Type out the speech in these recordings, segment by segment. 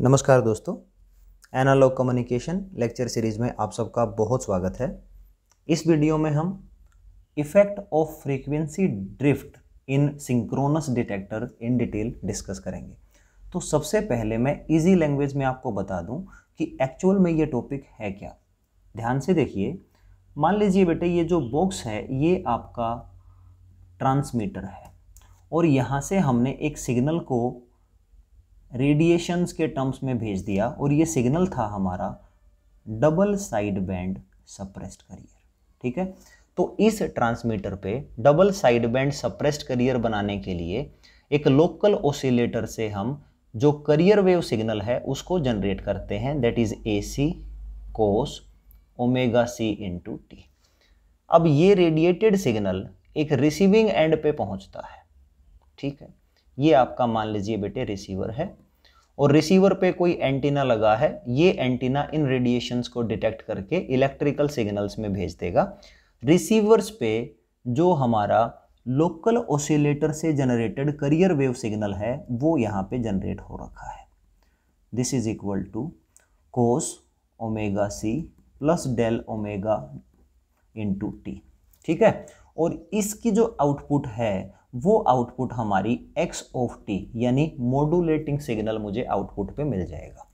नमस्कार दोस्तों analogue communication lecture series में आप सबका बहुत स्वागत है इस वीडियो में हम effect of frequency drift in synchronous detector in detail discuss करेंगे तो सबसे पहले मैं इजी लैंग्वेज में आपको बता दूं कि एक्चुअल में ये टॉपिक है क्या ध्यान से देखिए मान लीजिए बेटे ये जो बॉक्स है ये आपका ट्रांसमीटर है और यहाँ से हमने एक सिग्नल को रेडिएशंस के टर्म्स में भेज दिया और ये सिग्नल था हमारा double side band suppressed carrier ठीक है तो इस ट्रांसमीटर पे double side band suppressed carrier बनाने के लिए एक लोकल ओसिलेटर से हम जो करियर वेव सिग्नल है उसको जनरेट करते हैं that is A C cos omega C two T अब ये रेडिएटेड सिग्नल एक रिसीविंग एंड पे पहुंचता है ठीक है ये आपका मान लीजिए बेटे रिसीवर है और रिसीवर पे कोई एंटीना लगा है ये एंटीना इन रेडिएशंस को डिटेक्ट करके इलेक्ट्रिकल सिग्नल्स में भेज देगा रिसीवर्स पे जो हमारा लोकल ओसिलेटर से जनरेटेड करियर वेव सिग्नल है वो यहाँ पे जनरेट हो रखा है this is equal to cos omega C plus del omega into T ठीक है और इसकी जो आउटपुट है वो आउटपुट हमारी एक्स ऑफ टी यानी मोडुलेटिंग सिग्नल मुझे आउटपुट पे मिल जाएगा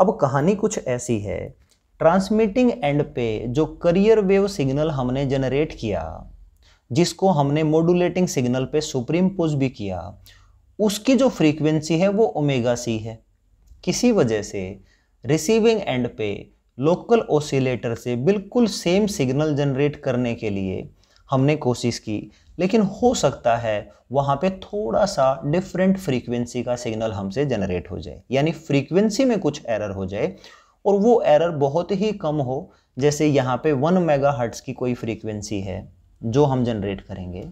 अब कहानी कुछ ऐसी है ट्रांसमिटिंग एंड पे जो करियर वेव सिग्नल हमने जनरेट किया जिसको हमने मोडुलेटिंग सिग्नल पे सुप्रीम पोज भी किया उसकी जो फ्रीक्वेंसी है वो ओमेगा सी है किसी वजह से रिसीविंग एंड पे लोकल ओसिलेटर से बिल्कुल सेम सिग्नल जनरेट करने के लिए हमने कोशिश की लेकिन हो सकता है वहाँ पे थोड़ा सा डिफरेंट फ्रीक्वेंसी का सिग्नल हमसे जनरेट हो जाए यानी फ्रीक्वेंसी में कुछ एरर हो जाए और वो एरर बहुत ही कम हो जैसे यहाँ पे वन मेगा हर्ट्स की कोई फ्रीक्वेंसी है जो हम जनरेट करेंगे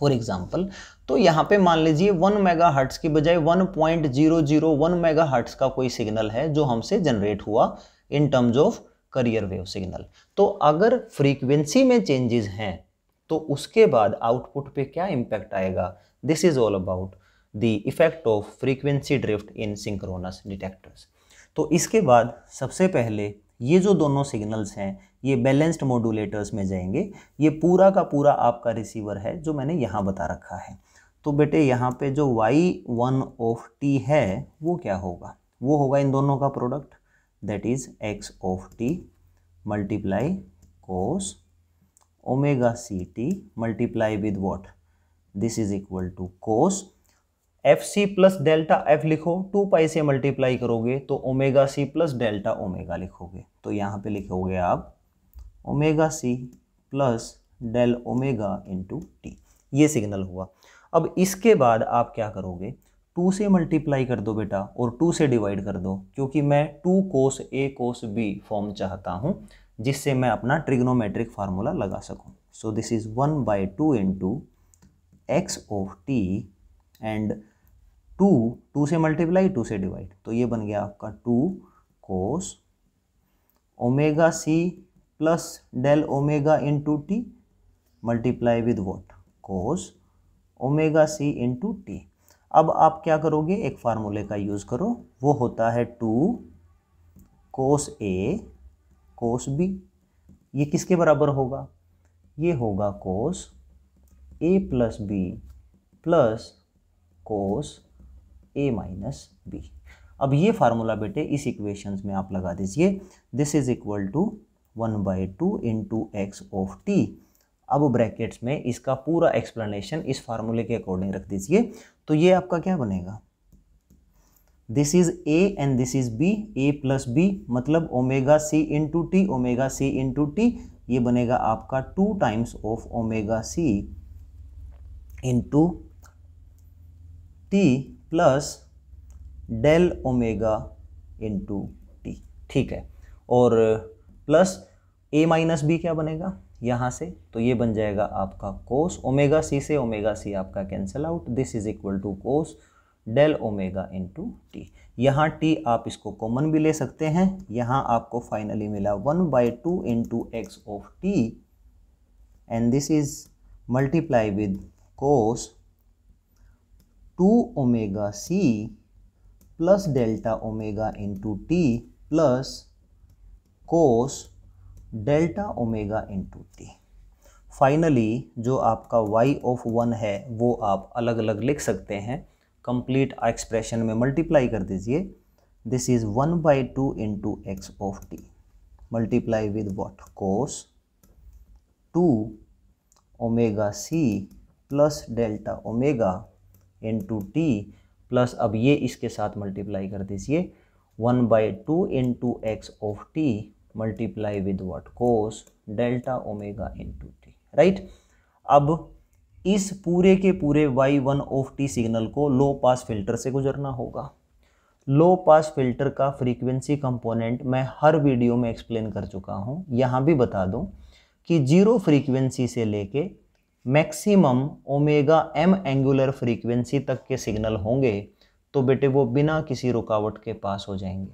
फॉर एग्जाम्पल तो यहाँ पे मान लीजिए वन मेगा हर्ट्स की बजाय one point zero zero one megahertz का कोई सिग्नल है जो हमसे जनरेट हुआ in terms of carrier wave signal तो अगर फ्रीक्वेंसी में चेंजेस हैं तो उसके बाद आउटपुट पे क्या इम्पैक्ट आएगा this is all about the effect of frequency drift in synchronous detectors तो इसके बाद सबसे पहले ये जो दोनों सिग्नल्स हैं ये बैलेंस्ड मॉड्यूलेटर्स में जाएंगे ये पूरा का पूरा आपका रिसीवर है जो मैंने यहाँ बता रखा है तो बेटे यहाँ पे जो वाई वन ऑफ टी है वो क्या होगा वो होगा इन दोनों का product that is X of T multiply cos omega ct multiply with what this is equal to cos F C plus delta F लिखो टू पाई से मल्टीप्लाई करोगे तो omega C plus delta omega लिखोगे तो यहाँ पे लिखोगे आप omega C plus del omega two T ये सिग्नल हुआ अब इसके बाद आप क्या करोगे टू से मल्टीप्लाई कर दो बेटा और टू से डिवाइड कर दो क्योंकि मैं two cos A cos B form चाहता हूँ जिससे मैं अपना ट्रिग्नोमेट्रिक फार्मूला लगा सकूं so this is one by two in two X of T and two two से मल्टीप्लाई टू से डिवाइड तो ये बन गया आपका two cos omega C plus del omega in two T multiply with what cos omega C in two T अब आप क्या करोगे एक फार्मूले का यूज़ करो वो होता है to cos A cos B ये किसके बराबर होगा ये होगा cos A plus B plus cos A minus B अब ये फार्मूला बेटे इस इक्वेशंस में आप लगा दीजिए this is equal to one by two in two X of T अब ब्रैकेट्स में इसका पूरा एक्सप्लेनेशन इस फार्मूले के अकॉर्डिंग रख दीजिए तो ये आपका क्या बनेगा this is A and this is B A plus B मतलब omega C into T omega C into T ये बनेगा आपका two times of omega C into T plus del omega into T ठीक है और प्लस ए minus B क्या बनेगा यहाँ से तो ये बन जाएगा आपका कोस ओमेगा सी से ओमेगा सी आपका cancel out this is equal to cos del omega into T यहाँ टी आप इसको कॉमन भी ले सकते हैं यहाँ आपको फाइनली मिला one by two into X of T and this is multiply with cos two omega C plus delta omega into T plus cos delta omega into T finally जो आपका वाई ऑफ वन है वो आप अलग अलग लिख सकते हैं कंप्लीट एक्सप्रेशन में मल्टीप्लाई कर दीजिए this is one by two into X of T multiply with what cos two omega C plus delta omega in two T plus अब ये इसके साथ मल्टीप्लाई कर दीजिए one by two in two X of T multiply with what cos delta omega in two T right अब इस पूरे के पूरे Y one of T signal को लो पास फिल्टर से गुजरना होगा लो पास फिल्टर का फ्रीक्वेंसी कंपोनेंट मैं हर वीडियो में एक्सप्लेन कर चुका हूँ यहाँ भी बता दूँ कि जीरो फ्रीक्वेंसी से लेके maximum omega M angular frequency तक के सिग्नल होंगे तो बेटे वो बिना किसी रुकावट के पास हो जाएंगे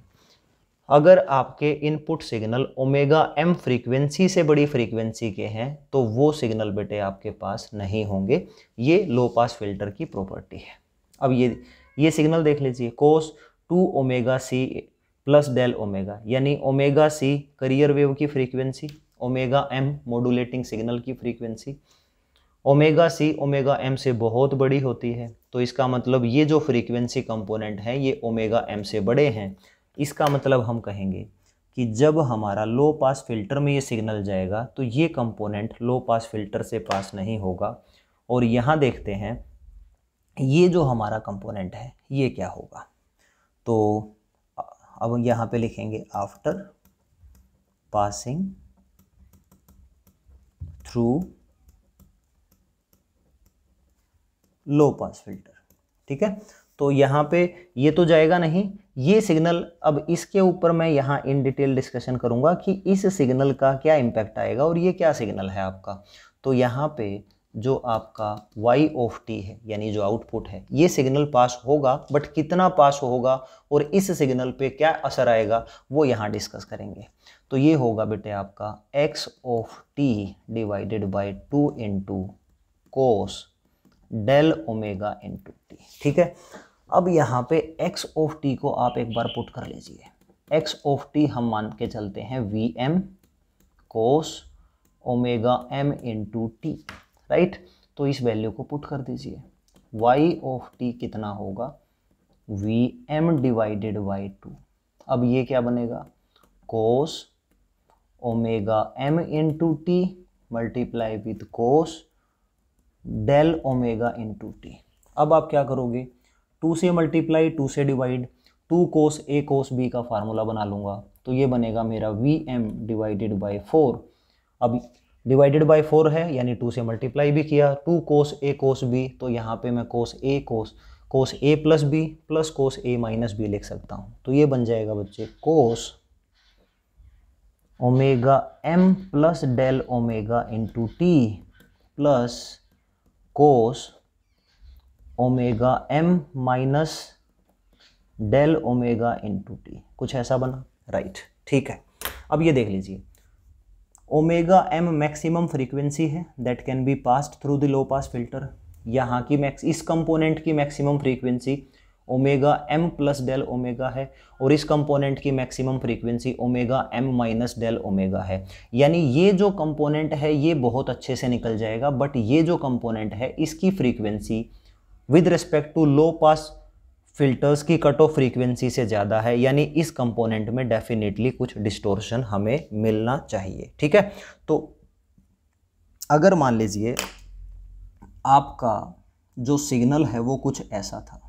अगर आपके input signal omega M frequency से बड़ी फ्रीक्वेंसी के हैं तो वो सिग्नल बेटे आपके पास नहीं होंगे ये लो पास फिल्टर की प्रॉपर्टी है अब ये ये सिग्नल देख लीजिए cos two omega C plus del omega यानी ओमेगा सी करियर वेव की frequency omega M modulating signal की frequency omega C omega M से बहुत बड़ी होती है तो इसका मतलब ये जो फ्रीक्वेंसी कंपोनेंट है ये ओमेगा एम से बड़े हैं इसका मतलब हम कहेंगे कि जब हमारा लो पास फिल्टर में ये सिग्नल जाएगा तो ये कंपोनेंट लो पास फिल्टर से पास नहीं होगा और यहाँ देखते हैं ये जो हमारा कंपोनेंट है ये क्या होगा तो अब यहाँ पे लिखेंगे after passing through low pass filter ठीक है तो यहाँ पे ये तो जाएगा नहीं ये सिग्नल अब इसके ऊपर मैं यहाँ इन डिटेल डिस्कशन करूँगा कि इस सिग्नल का क्या इम्पैक्ट आएगा और ये क्या सिग्नल है आपका तो यहाँ पे जो आपका वाई ऑफ टी है यानी जो आउटपुट है ये सिग्नल पास होगा बट कितना पास होगा और इस सिग्नल पे क्या असर आएगा वो यहाँ डिस्कस करेंगे तो ये होगा बेटे आपका X of T divided by two into cos del omega into T ठीक है अब यहाँ पे x ऑफ t को आप एक बार पुट कर लीजिए x ऑफ t हम मान के चलते हैं V M cos omega M into T right तो इस वैल्यू को पुट कर दीजिए y ऑफ t कितना होगा V M divided by two अब ये क्या बनेगा cos omega M in two T multiply with cos del omega into T अब आप क्या करोगे टू से मल्टीप्लाई टू से divide two cos A cos B का फार्मूला बना लूँगा तो ये बनेगा मेरा V M divided by four अब डिवाइडेड बाई फोर है यानी टू से मल्टीप्लाई भी किया to cos A cos B तो यहाँ पे मैं cos A cos cos A plus B plus cos A minus B लिख सकता हूँ तो ये बन जाएगा बच्चे cos omega M plus del omega into T plus cos omega M minus del omega into T कुछ ऐसा बना राइट ठीक है अब ये देख लीजिए ओमेगा एम मैक्सिमम फ्रीक्वेंसी है that can be passed through the low pass filter यहाँ की मैक्स इस कंपोनेंट की maximum frequency omega M plus del omega है और इस कंपोनेंट की maximum frequency omega M minus del omega है यानी ये जो कंपोनेंट है ये बहुत अच्छे से निकल जाएगा बट ये जो कंपोनेंट है इसकी frequency with respect to low pass filters की कट ऑफ फ्रीक्वेंसी से ज़्यादा है यानी इस कंपोनेंट में डेफिनेटली कुछ डिस्टोर्शन हमें मिलना चाहिए ठीक है तो अगर मान लीजिए आपका जो सिग्नल है वो कुछ ऐसा था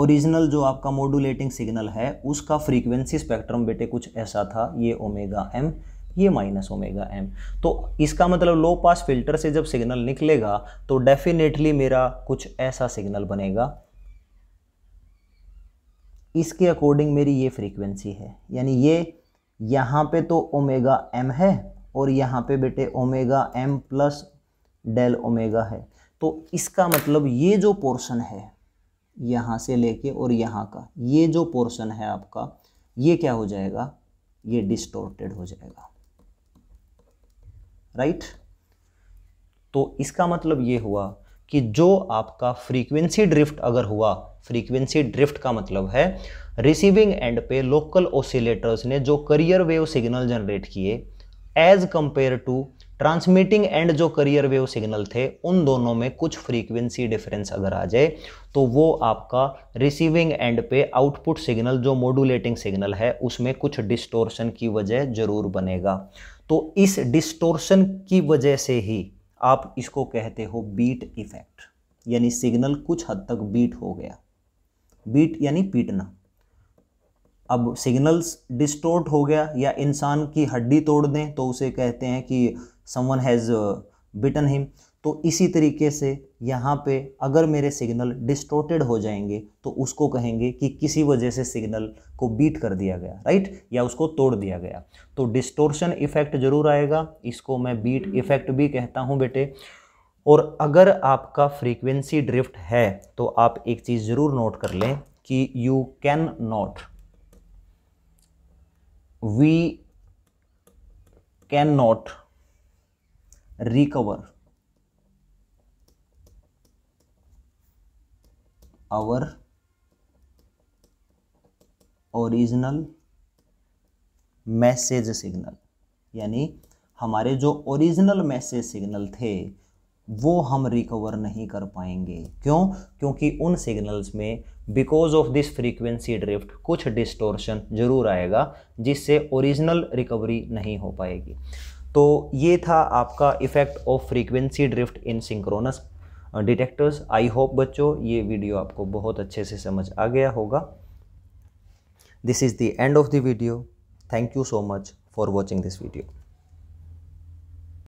ओरिजिनल जो आपका मोडुलेटिंग सिग्नल है उसका फ्रीक्वेंसी स्पेक्ट्रम बेटे कुछ ऐसा था ये ओमेगा एम ये माइनस ओमेगा एम तो इसका मतलब लो पास फिल्टर से जब सिग्नल निकलेगा तो डेफिनेटली मेरा कुछ ऐसा सिग्नल बनेगा इसके अकॉर्डिंग मेरी ये फ्रीक्वेंसी है यानी ये यहाँ पे तो ओमेगा एम है और यहाँ पे बेटे omega M plus del omega है तो इसका मतलब ये जो पोर्शन है यहाँ से लेके और यहाँ का ये जो पोर्शन है आपका ये क्या हो जाएगा ये डिस्टोर्टेड हो जाएगा राइट तो इसका मतलब ये हुआ कि जो आपका फ्रीक्वेंसी ड्रिफ्ट अगर हुआ फ्रीक्वेंसी ड्रिफ्ट का मतलब है रिसीविंग एंड पे लोकल ओसिलेटर्स ने जो करियर वेव सिग्नल जनरेट किए as compare to transmitting end जो करियर वेव सिग्नल थे उन दोनों में कुछ फ्रीक्वेंसी डिफरेंस अगर आ जाए तो वो आपका रिसीविंग एंड पे आउटपुट सिग्नल जो मॉडुलेटिंग सिग्नल है उसमें कुछ डिस्टोर्शन की वजह जरूर बनेगा तो इस डिस्टोर्शन की वजह से ही आप इसको कहते हो बीट इफेक्ट यानी सिग्नल कुछ हद तक बीट हो गया बीट यानी पीटना अब सिग्नल्स डिस्टोर्ट हो गया या इंसान की हड्डी तोड़ दें तो उसे कहते हैं कि समवन हैज़ बिटन हिम तो इसी तरीके से यहाँ पे अगर मेरे सिग्नल डिस्टोर्टेड हो जाएंगे तो उसको कहेंगे कि किसी वजह से सिग्नल को बीट कर दिया गया राइट या उसको तोड़ दिया गया तो डिस्टोर्शन इफेक्ट जरूर आएगा इसको मैं बीट इफेक्ट भी कहता हूँ बेटे और अगर आपका फ्रीक्वेंसी ड्रिफ्ट है तो आप एक चीज़ ज़रूर नोट कर लें कि you can not we can not recover our original message signal यानी हमारे जो ओरिजिनल मैसेज सिग्नल थे वो हम रिकवर नहीं कर पाएंगे क्यों क्योंकि उन सिग्नल्स में because of this frequency drift कुछ डिस्टोर्शन जरूर आएगा जिससे ओरिजिनल रिकवरी नहीं हो पाएगी तो ये था आपका effect of frequency drift in synchronous detectors I hope बच्चों ये वीडियो आपको बहुत अच्छे से समझ आ गया होगा this is the end of the video thank you so much for watching this video